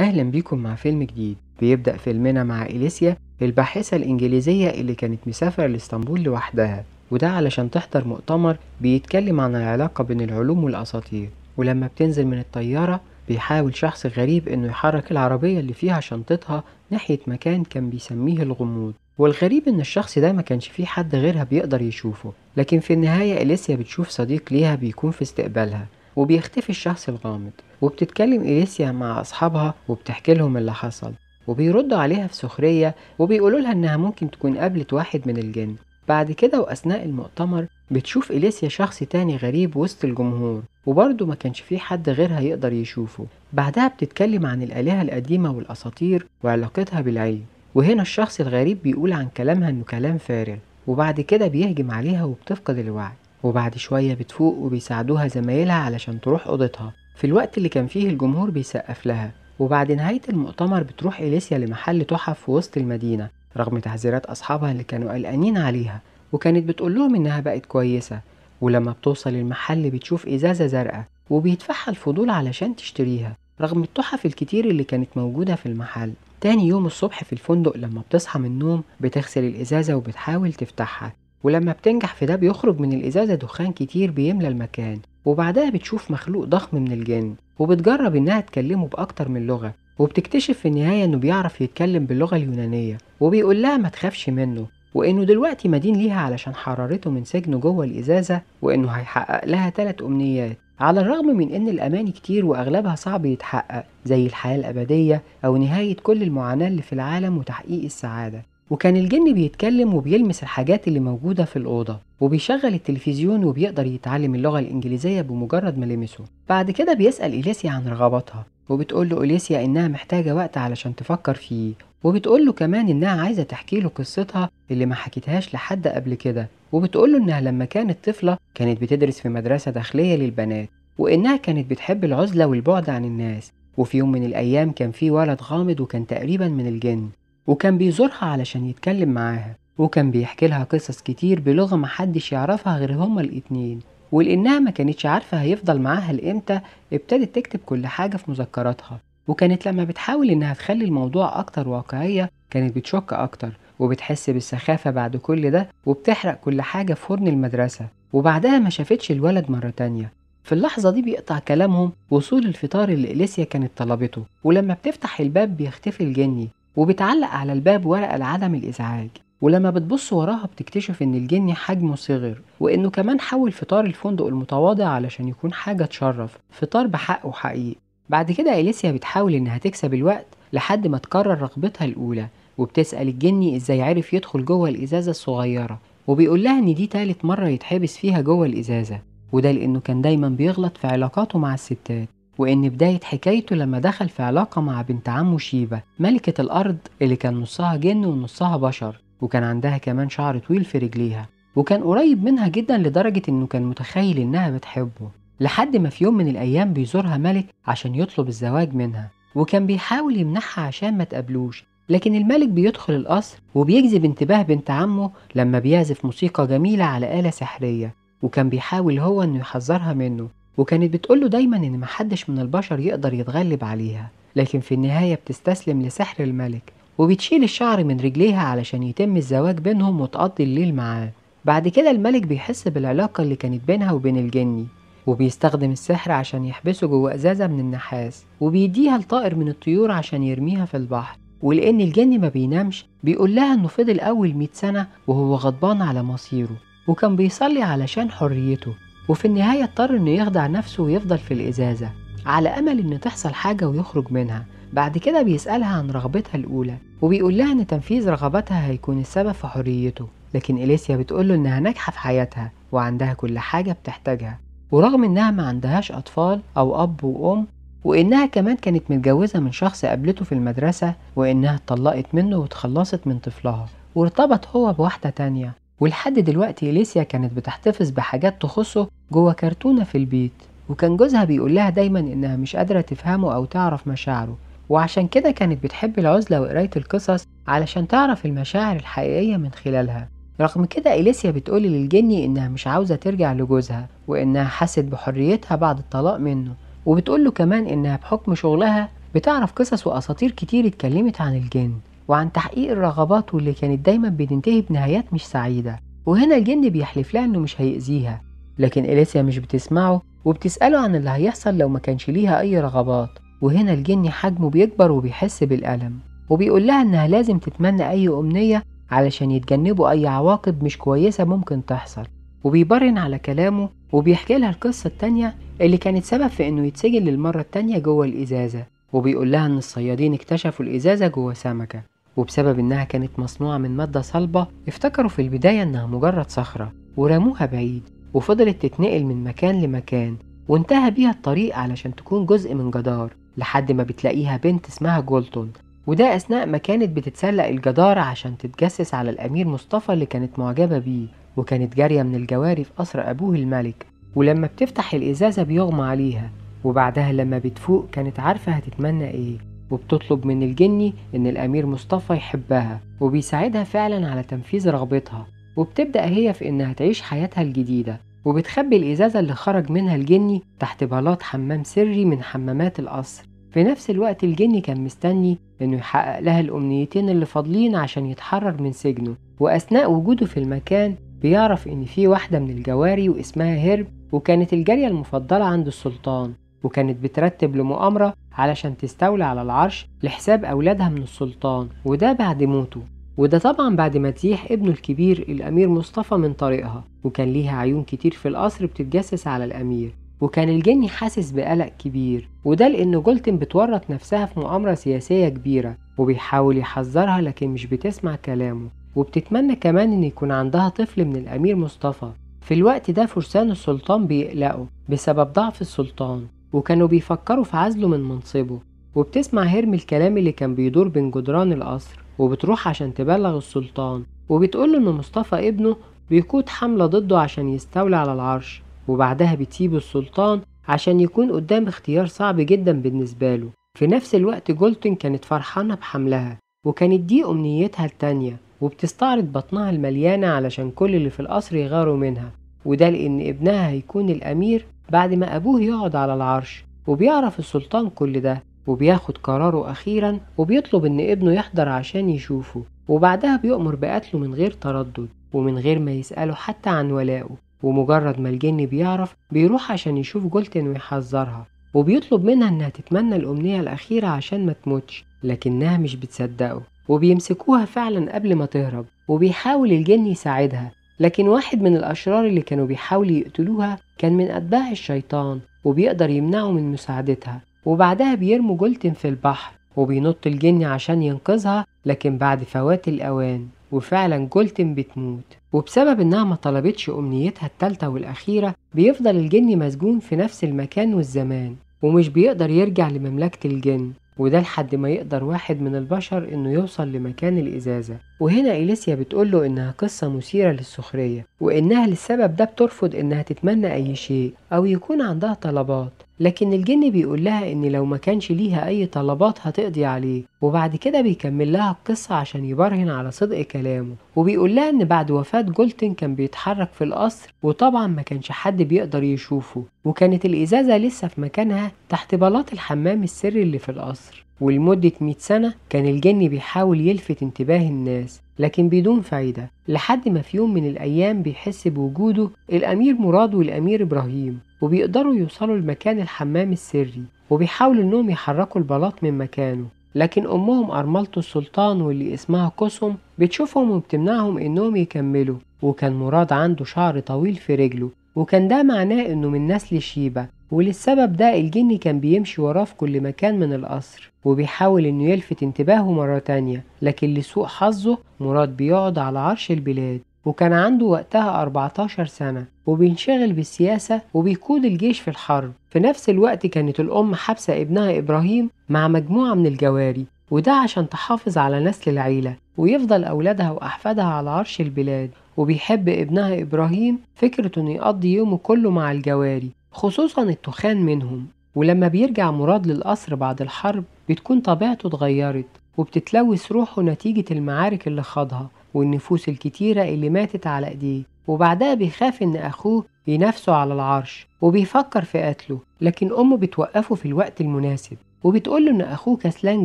أهلا بيكم مع فيلم جديد بيبدأ فيلمنا مع إليسيا الباحثة الإنجليزية اللي كانت مسافرة لإسطنبول لوحدها وده علشان تحضر مؤتمر بيتكلم عن العلاقة بين العلوم والأساطير ولما بتنزل من الطيارة بيحاول شخص غريب إنه يحرك العربية اللي فيها شنطتها ناحية مكان كان بيسميه الغموض والغريب إن الشخص ده ما كانش فيه حد غيرها بيقدر يشوفه لكن في النهاية إليسيا بتشوف صديق ليها بيكون في استقبالها وبيختفي الشخص الغامض وبتتكلم إليسيا مع أصحابها وبتحكي لهم اللي حصل وبيردوا عليها في سخرية وبيقولوا لها إنها ممكن تكون قابلت واحد من الجن بعد كده وأثناء المؤتمر بتشوف إليسيا شخص تاني غريب وسط الجمهور وبرضه ما كانش فيه حد غيرها يقدر يشوفه بعدها بتتكلم عن الآلهة القديمة والأساطير وعلاقتها بالعلم وهنا الشخص الغريب بيقول عن كلامها إنه كلام فارغ وبعد كده بيهجم عليها وبتفقد الوعي وبعد شوية بتفوق وبيساعدوها زمايلها علشان تروح أوضتها في الوقت اللي كان فيه الجمهور بيسقف لها وبعد نهاية المؤتمر بتروح إليسيا لمحل تحف في وسط المدينة رغم تعذيرات أصحابها اللي كانوا قلقانين عليها وكانت بتقول لهم إنها بقت كويسة ولما بتوصل المحل بتشوف إزازة زرقاء وبيدفعها الفضول علشان تشتريها رغم التحف الكتير اللي كانت موجودة في المحل تاني يوم الصبح في الفندق لما بتصحى من النوم بتغسل الإزازة وبتحاول تفتحها ولما بتنجح في ده بيخرج من الإزازة دخان كتير بيملى المكان وبعدها بتشوف مخلوق ضخم من الجن وبتجرب إنها تكلمه بأكتر من لغة وبتكتشف في النهاية إنه بيعرف يتكلم باللغة اليونانية وبيقول لها ما تخافش منه وإنه دلوقتي مدين ليها علشان حرارته من سجنه جوه الإزازة وإنه هيحقق لها ثلاث أمنيات على الرغم من إن الأماني كتير وأغلبها صعب يتحقق زي الحياة الأبدية أو نهاية كل المعاناة اللي في العالم وتحقيق السعادة وكان الجن بيتكلم وبيلمس الحاجات اللي موجودة في الأوضة وبيشغل التلفزيون وبيقدر يتعلم اللغة الإنجليزية بمجرد ما لمسه بعد كده بيسأل إليسيا عن رغباتها وبتقول له إليسيا إنها محتاجة وقت علشان تفكر فيه وبتقول له كمان إنها عايزة تحكي له قصتها اللي ما حكيتهاش لحد قبل كده وبتقول له إنها لما كانت طفلة كانت بتدرس في مدرسة داخلية للبنات وإنها كانت بتحب العزلة والبعد عن الناس وفي يوم من الأيام كان في ولد غامض وكان تقريبا من الجن وكان بيزورها علشان يتكلم معاها وكان بيحكي لها قصص كتير بلغة محدش يعرفها غير هما الاتنين ولأنها ما كانتش عارفة هيفضل معاها لإمتى ابتدت تكتب كل حاجة في مذكراتها وكانت لما بتحاول إنها تخلي الموضوع أكتر واقعية كانت بتشك أكتر وبتحس بالسخافة بعد كل ده وبتحرق كل حاجة في فرن المدرسة وبعدها ما شافتش الولد مرة تانية في اللحظة دي بيقطع كلامهم وصول الفطار اللي إليسيا كانت طلبته ولما بتفتح الباب بيختفي الجني وبتعلق على الباب ورقة لعدم الإزعاج ولما بتبص وراها بتكتشف ان الجني حجمه صغر وانه كمان حول فطار الفندق المتواضع علشان يكون حاجة تشرف فطار بحقه حقيقي بعد كده اليسيا بتحاول انها تكسب الوقت لحد ما تكرر رغبتها الاولى وبتسأل الجني ازاي عرف يدخل جوه الازازة الصغيرة وبيقول لها ان دي تالت مرة يتحبس فيها جوه الازازة وده لانه كان دايما بيغلط في علاقاته مع الستات وإن بداية حكايته لما دخل في علاقة مع بنت عمه شيبة ملكة الأرض اللي كان نصها جن ونصها بشر وكان عندها كمان شعر طويل في رجليها وكان قريب منها جدا لدرجة إنه كان متخيل إنها بتحبه لحد ما في يوم من الأيام بيزورها ملك عشان يطلب الزواج منها وكان بيحاول يمنحها عشان ما تقابلوش لكن الملك بيدخل القصر وبيجذب انتباه بنت عمه لما بيعزف موسيقى جميلة على آلة سحرية وكان بيحاول هو إنه يحذرها منه وكانت بتقول له دايما إن محدش من البشر يقدر يتغلب عليها لكن في النهاية بتستسلم لسحر الملك وبتشيل الشعر من رجليها علشان يتم الزواج بينهم وتقضي الليل معاه بعد كده الملك بيحس بالعلاقة اللي كانت بينها وبين الجني وبيستخدم السحر عشان يحبسه جوه ازازه من النحاس وبيديها لطائر من الطيور عشان يرميها في البحر ولان الجني ما بينامش بيقول لها انه فضل اول 100 سنه وهو غضبان على مصيره وكان بيصلي علشان حريته وفي النهاية اضطر إنه يخدع نفسه ويفضل في الإزازة على أمل إن تحصل حاجة ويخرج منها بعد كده بيسألها عن رغبتها الأولى وبيقول لها إن تنفيذ رغباتها هيكون السبب في حريته لكن إليسيا بتقوله إنها ناجحة في حياتها وعندها كل حاجة بتحتاجها ورغم إنها ما عندهاش أطفال أو أب وأم وإنها كمان كانت متجوزة من شخص قابلته في المدرسة وإنها اتطلقت منه وتخلصت من طفلها وارتبط هو بواحدة تانية ولحد دلوقتي إليسيا كانت بتحتفظ بحاجات تخصه جوه كرتونة في البيت وكان جوزها بيقول لها دايما إنها مش قادرة تفهمه أو تعرف مشاعره وعشان كده كانت بتحب العزلة وقراية القصص علشان تعرف المشاعر الحقيقية من خلالها رغم كده إليسيا بتقول للجني إنها مش عاوزة ترجع لجوزها وإنها حست بحريتها بعد الطلاق منه وبتقول له كمان إنها بحكم شغلها بتعرف قصص وأساطير كتير اتكلمت عن الجن وعن تحقيق الرغبات واللي كانت دايما بتنتهي بنهايات مش سعيدة وهنا الجن بيحلف لها انه مش هيأذيها لكن إليسيا مش بتسمعه وبتسأله عن اللي هيحصل لو ما كانش ليها أي رغبات وهنا الجن حجمه بيكبر وبيحس بالألم وبيقول لها إنها لازم تتمنى أي أمنية علشان يتجنبوا أي عواقب مش كويسة ممكن تحصل وبيبرن على كلامه وبيحكي لها القصة التانية اللي كانت سبب في إنه يتسجن للمرة التانية جوه الإزازة وبيقول لها إن الصيادين اكتشفوا الإزازة جوه سمكة وبسبب إنها كانت مصنوعة من مادة صلبة افتكروا في البداية إنها مجرد صخرة ورموها بعيد وفضلت تتنقل من مكان لمكان وانتهى بيها الطريق علشان تكون جزء من جدار لحد ما بتلاقيها بنت اسمها جولتون وده أثناء ما كانت بتتسلق الجدار عشان تتجسس على الأمير مصطفى اللي كانت معجبة بيه وكانت جارية من الجواري في قصر أبوه الملك ولما بتفتح الإزازة بيغمى عليها وبعدها لما بتفوق كانت عارفة هتتمنى إيه وبتطلب من الجني إن الأمير مصطفى يحبها وبيساعدها فعلا على تنفيذ رغبتها وبتبدأ هي في إنها تعيش حياتها الجديدة وبتخبي الإزازة اللي خرج منها الجني تحت بلاط حمام سري من حمامات القصر في نفس الوقت الجني كان مستني إنه يحقق لها الأمنيتين اللي فاضلين عشان يتحرر من سجنه وأثناء وجوده في المكان بيعرف إن في واحدة من الجواري واسمها هرب وكانت الجارية المفضلة عند السلطان وكانت بترتب لمؤامرة علشان تستولي على العرش لحساب أولادها من السلطان وده بعد موته وده طبعا بعد ما تيح ابنه الكبير الأمير مصطفى من طريقها وكان ليها عيون كتير في القصر بتتجسس على الأمير وكان الجني حاسس بقلق كبير وده لأن جولتن بتورط نفسها في مؤامرة سياسية كبيرة وبيحاول يحذرها لكن مش بتسمع كلامه وبتتمنى كمان إن يكون عندها طفل من الأمير مصطفى في الوقت ده فرسان السلطان بيقلقوا بسبب ضعف السلطان وكانوا بيفكروا في عزله من منصبه وبتسمع هيرمي الكلام اللي كان بيدور بين جدران القصر وبتروح عشان تبلغ السلطان له إن مصطفى ابنه بيقود حملة ضده عشان يستولي على العرش وبعدها بتسيب السلطان عشان يكون قدام اختيار صعب جدا بالنسبة له في نفس الوقت جولتن كانت فرحانة بحملها وكانت دي أمنيتها التانية وبتستعرض بطنها المليانة علشان كل اللي في القصر يغاروا منها وده لأن ابنها هيكون الأمير بعد ما أبوه يقعد على العرش وبيعرف السلطان كل ده وبياخد قراره أخيرا وبيطلب إن ابنه يحضر عشان يشوفه وبعدها بيؤمر بقتله من غير تردد ومن غير ما يسأله حتى عن ولائه ومجرد ما الجن بيعرف بيروح عشان يشوف جولتن ويحذرها وبيطلب منها إنها تتمنى الأمنية الأخيرة عشان ما تموتش لكنها مش بتصدقه وبيمسكوها فعلا قبل ما تهرب وبيحاول الجن يساعدها لكن واحد من الأشرار اللي كانوا بيحاولوا يقتلوها كان من أتباع الشيطان وبيقدر يمنعه من مساعدتها وبعدها بيرموا جولتن في البحر وبينط الجن عشان ينقذها لكن بعد فوات الأوان وفعلا جولتن بتموت وبسبب انها ما طلبتش امنيتها التالتة والاخيرة بيفضل الجن مسجون في نفس المكان والزمان ومش بيقدر يرجع لمملكة الجن وده لحد ما يقدر واحد من البشر انه يوصل لمكان الازازة وهنا إليسيا بتقول له إنها قصة مثيرة للسخرية وإنها للسبب ده بترفض إنها تتمنى أي شيء أو يكون عندها طلبات لكن الجن بيقول لها إن لو ما كانش ليها أي طلبات هتقضي عليه وبعد كده بيكمل لها القصة عشان يبرهن على صدق كلامه وبيقول لها إن بعد وفاة جولتن كان بيتحرك في القصر وطبعا ما كانش حد بيقدر يشوفه وكانت الإزازة لسه في مكانها تحت بلاط الحمام السري اللي في القصر ولمدة 100 سنة كان الجن بيحاول يلفت انتباه الناس لكن بدون فايدة لحد ما في يوم من الأيام بيحس بوجوده الأمير مراد والأمير إبراهيم وبيقدروا يوصلوا لمكان الحمام السري وبيحاولوا إنهم يحركوا البلاط من مكانه لكن أمهم أرملة السلطان واللي اسمها كسم بتشوفهم وبتمنعهم إنهم يكملوا وكان مراد عنده شعر طويل في رجله وكان ده معناه إنه من نسل شيبة وللسبب ده الجن كان بيمشي وراه في كل مكان من القصر وبيحاول انه يلفت انتباهه مرة تانية لكن لسوء حظه مراد بيقعد على عرش البلاد وكان عنده وقتها 14 سنة وبينشغل بالسياسة وبيقود الجيش في الحرب في نفس الوقت كانت الأم حابسة ابنها إبراهيم مع مجموعة من الجواري وده عشان تحافظ على نسل العيلة ويفضل أولادها وأحفادها على عرش البلاد وبيحب ابنها إبراهيم فكرة إنه يقضي يومه كله مع الجواري خصوصا التخان منهم ولما بيرجع مراد للقصر بعد الحرب بتكون طبيعته اتغيرت وبتتلوث روحه نتيجة المعارك اللي خاضها والنفوس الكتيرة اللي ماتت على ايديه وبعدها بيخاف ان اخوه ينافسه على العرش وبيفكر في قتله لكن امه بتوقفه في الوقت المناسب وبتقول له ان اخوه كسلان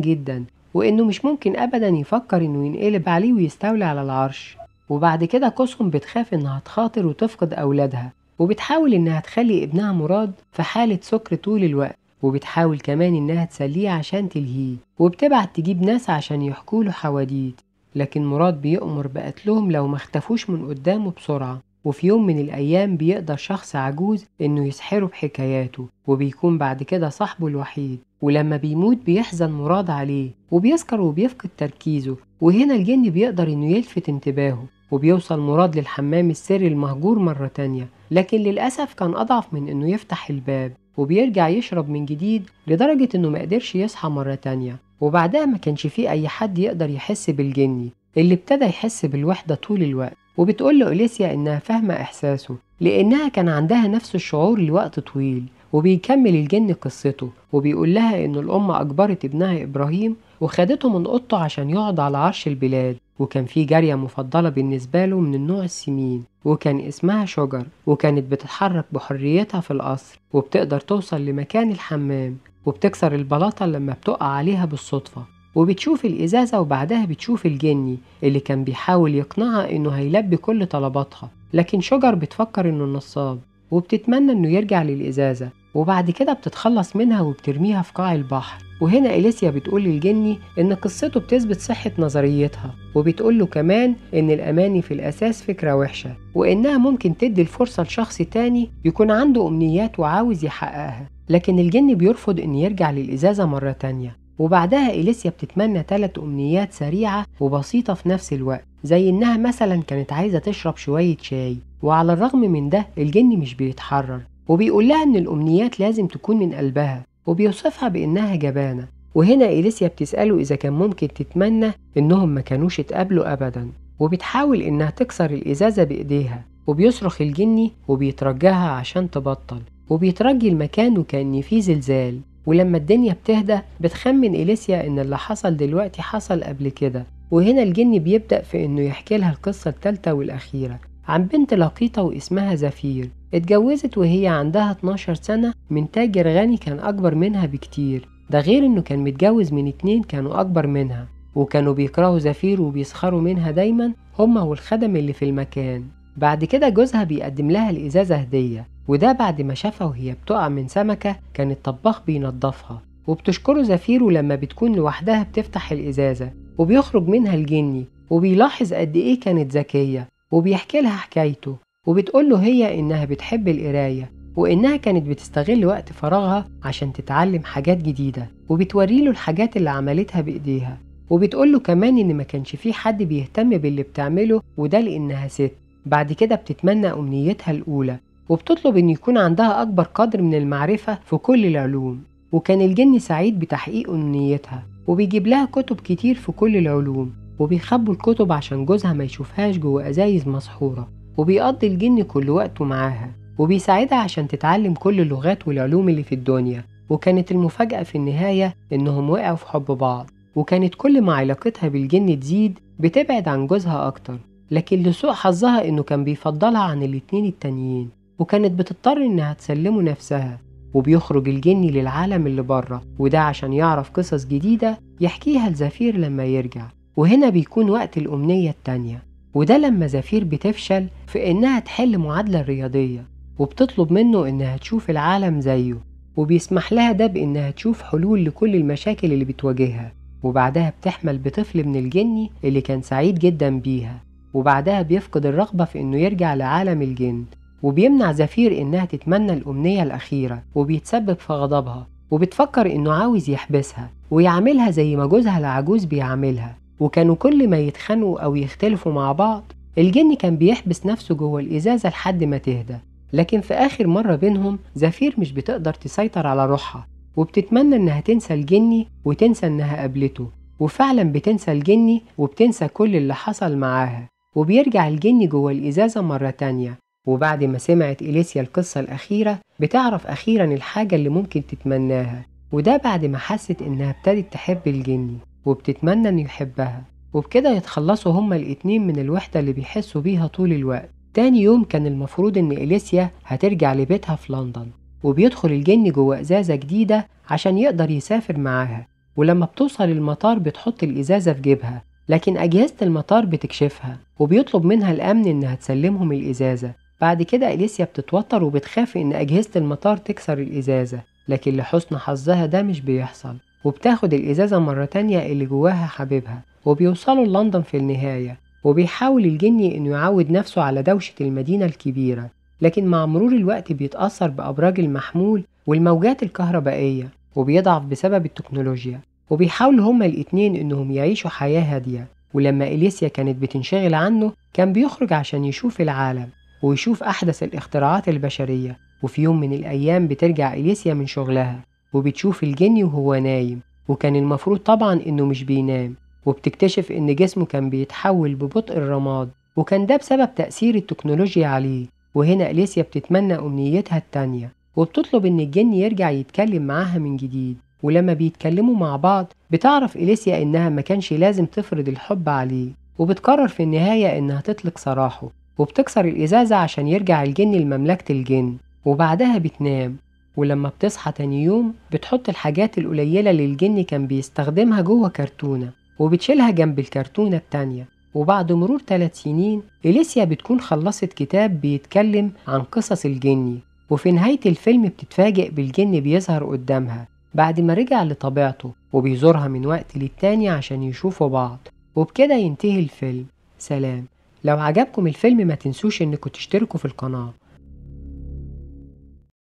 جدا وانه مش ممكن ابدا يفكر انه ينقلب عليه ويستولي على العرش وبعد كده كسهم بتخاف انها تخاطر وتفقد اولادها وبتحاول إنها تخلي ابنها مراد في حالة سكر طول الوقت وبتحاول كمان إنها تسليه عشان تلهيه وبتبعت تجيب ناس عشان يحكوله حواديت لكن مراد بيأمر بقتلهم لو ما اختفوش من قدامه بسرعة وفي يوم من الأيام بيقدر شخص عجوز إنه يسحره بحكاياته وبيكون بعد كده صاحبه الوحيد ولما بيموت بيحزن مراد عليه وبيسكر وبيفقد تركيزه وهنا الجن بيقدر إنه يلفت انتباهه وبيوصل مراد للحمام السري المهجور مرة تانية لكن للأسف كان أضعف من إنه يفتح الباب وبيرجع يشرب من جديد لدرجة إنه ما قدرش يصحى مرة تانية وبعدها ما كانش فيه أي حد يقدر يحس بالجني اللي ابتدى يحس بالوحدة طول الوقت وبتقول له إليسيا إنها فاهمة إحساسه لأنها كان عندها نفس الشعور لوقت طويل وبيكمل الجن قصته وبيقول لها إن الأم أجبرت ابنها إبراهيم وخدته من أوضته عشان يقعد على عرش البلاد وكان في جارية مفضلة بالنسبة له من النوع السمين وكان اسمها شجر وكانت بتتحرك بحريتها في القصر وبتقدر توصل لمكان الحمام وبتكسر البلاطة لما بتقع عليها بالصدفة وبتشوف الإزازة وبعدها بتشوف الجني اللي كان بيحاول يقنعها إنه هيلبي كل طلباتها لكن شجر بتفكر إنه نصاب وبتتمنى إنه يرجع للإزازة وبعد كده بتتخلص منها وبترميها في قاع البحر وهنا إليسيا بتقول للجني إن قصته بتثبت صحة نظريتها وبتقول له كمان إن الأماني في الأساس فكرة وحشة وإنها ممكن تدي الفرصة لشخص تاني يكون عنده أمنيات وعاوز يحققها لكن الجن بيرفض إن يرجع للإزازة مرة تانية وبعدها إليسيا بتتمنى ثلاث أمنيات سريعة وبسيطة في نفس الوقت زي إنها مثلا كانت عايزة تشرب شوية شاي وعلى الرغم من ده الجن مش بيتحرر وبيقول لها إن الأمنيات لازم تكون من قلبها وبيوصفها بإنها جبانة وهنا إليسيا بتسأله إذا كان ممكن تتمنى إنهم ما كانوش اتقابلوا أبدا وبتحاول إنها تكسر الإزازة بإيديها وبيصرخ الجني وبيترجاها عشان تبطل وبيترجي المكان وكأن فيه زلزال ولما الدنيا بتهدى بتخمن إليسيا إن اللي حصل دلوقتي حصل قبل كده وهنا الجن بيبدأ في إنه يحكي لها القصة التالتة والأخيرة عن بنت لقيطة واسمها زفير اتجوزت وهي عندها 12 سنة من تاجر غني كان أكبر منها بكتير ده غير إنه كان متجوز من اتنين كانوا أكبر منها وكانوا بيكرهوا زفير وبيسخروا منها دايما هما والخدم اللي في المكان بعد كده جوزها بيقدم لها الإزازة هدية وده بعد ما شافها وهي بتقع من سمكة كان الطباخ بينضفها وبتشكره زفير ولما بتكون لوحدها بتفتح الإزازة وبيخرج منها الجني وبيلاحظ قد إيه كانت ذكية وبيحكي لها حكايته وبتقول له هي إنها بتحب القراية وإنها كانت بتستغل وقت فراغها عشان تتعلم حاجات جديدة وبتوريله الحاجات اللي عملتها بإيديها وبتقول له كمان إن ما كانش فيه حد بيهتم باللي بتعمله وده لإنها ست بعد كده بتتمنى أمنيتها الأولى وبتطلب إن يكون عندها أكبر قدر من المعرفة في كل العلوم وكان الجن سعيد بتحقيق أمنيتها وبيجيب لها كتب كتير في كل العلوم وبيخبوا الكتب عشان جوزها ما يشوفهاش جوه أزايز مسحورة وبيقضي الجن كل وقته معاها وبيساعدها عشان تتعلم كل اللغات والعلوم اللي في الدنيا وكانت المفاجأة في النهاية إنهم وقعوا في حب بعض وكانت كل ما علاقتها بالجن تزيد بتبعد عن جوزها أكتر لكن لسوء حظها إنه كان بيفضلها عن الاتنين التانيين وكانت بتضطر إنها تسلمه نفسها وبيخرج الجن للعالم اللي بره وده عشان يعرف قصص جديدة يحكيها لزفير لما يرجع وهنا بيكون وقت الأمنية التانية وده لما زفير بتفشل في إنها تحل معادلة رياضية وبتطلب منه إنها تشوف العالم زيه وبيسمح لها ده بإنها تشوف حلول لكل المشاكل اللي بتواجهها وبعدها بتحمل بطفل من الجني اللي كان سعيد جدا بيها وبعدها بيفقد الرغبة في إنه يرجع لعالم الجن وبيمنع زفير إنها تتمنى الأمنية الأخيرة وبيتسبب في غضبها وبتفكر إنه عاوز يحبسها ويعملها زي ما جوزها العجوز بيعملها وكانوا كل ما يتخانقوا أو يختلفوا مع بعض الجن كان بيحبس نفسه جوه الإزازة لحد ما تهدى لكن في آخر مرة بينهم زفير مش بتقدر تسيطر على روحها وبتتمنى إنها تنسى الجني وتنسى إنها قابلته وفعلا بتنسى الجني وبتنسى كل اللي حصل معاها وبيرجع الجني جوه الإزازة مرة تانية وبعد ما سمعت إليسيا القصة الأخيرة بتعرف أخيرا الحاجة اللي ممكن تتمناها وده بعد ما حست إنها ابتدت تحب الجني وبتتمنى إنه يحبها وبكده يتخلصوا هما الاتنين من الوحدة اللي بيحسوا بيها طول الوقت تاني يوم كان المفروض إن إليسيا هترجع لبيتها في لندن وبيدخل الجن جوه إزازة جديدة عشان يقدر يسافر معاها ولما بتوصل المطار بتحط الإزازة في جيبها لكن أجهزة المطار بتكشفها وبيطلب منها الأمن إنها تسلمهم الإزازة بعد كده إليسيا بتتوتر وبتخاف إن أجهزة المطار تكسر الإزازة لكن لحسن حظها ده مش بيحصل وبتاخد الإزازة مرة تانية اللي جواها حبيبها وبيوصلوا لندن في النهاية وبيحاول الجني إنه يعود نفسه على دوشة المدينة الكبيرة لكن مع مرور الوقت بيتأثر بأبراج المحمول والموجات الكهربائية وبيضعف بسبب التكنولوجيا وبيحاولوا هما الاتنين إنهم يعيشوا حياة هادية ولما إليسيا كانت بتنشغل عنه كان بيخرج عشان يشوف العالم ويشوف أحدث الاختراعات البشرية وفي يوم من الأيام بترجع إليسيا من شغلها وبتشوف الجني وهو نايم وكان المفروض طبعا إنه مش بينام وبتكتشف إن جسمه كان بيتحول ببطء الرماد وكان ده بسبب تأثير التكنولوجيا عليه وهنا أليسيا بتتمنى أمنيتها التانية وبتطلب إن الجن يرجع يتكلم معاها من جديد ولما بيتكلموا مع بعض بتعرف إليسيا إنها ما كانش لازم تفرض الحب عليه وبتقرر في النهاية إنها تطلق سراحه وبتكسر الإزازة عشان يرجع الجن لمملكة الجن وبعدها بتنام ولما بتصحى تاني يوم بتحط الحاجات القليلة اللي الجن كان بيستخدمها جوه كرتونة وبتشيلها جنب الكرتونة التانية وبعد مرور ثلاث سنين إليسيا بتكون خلصت كتاب بيتكلم عن قصص الجني وفي نهاية الفيلم بتتفاجئ بالجن بيظهر قدامها بعد ما رجع لطبيعته وبيزورها من وقت للتاني عشان يشوفوا بعض وبكده ينتهي الفيلم سلام لو عجبكم الفيلم ما تنسوش انكم تشتركوا في القناه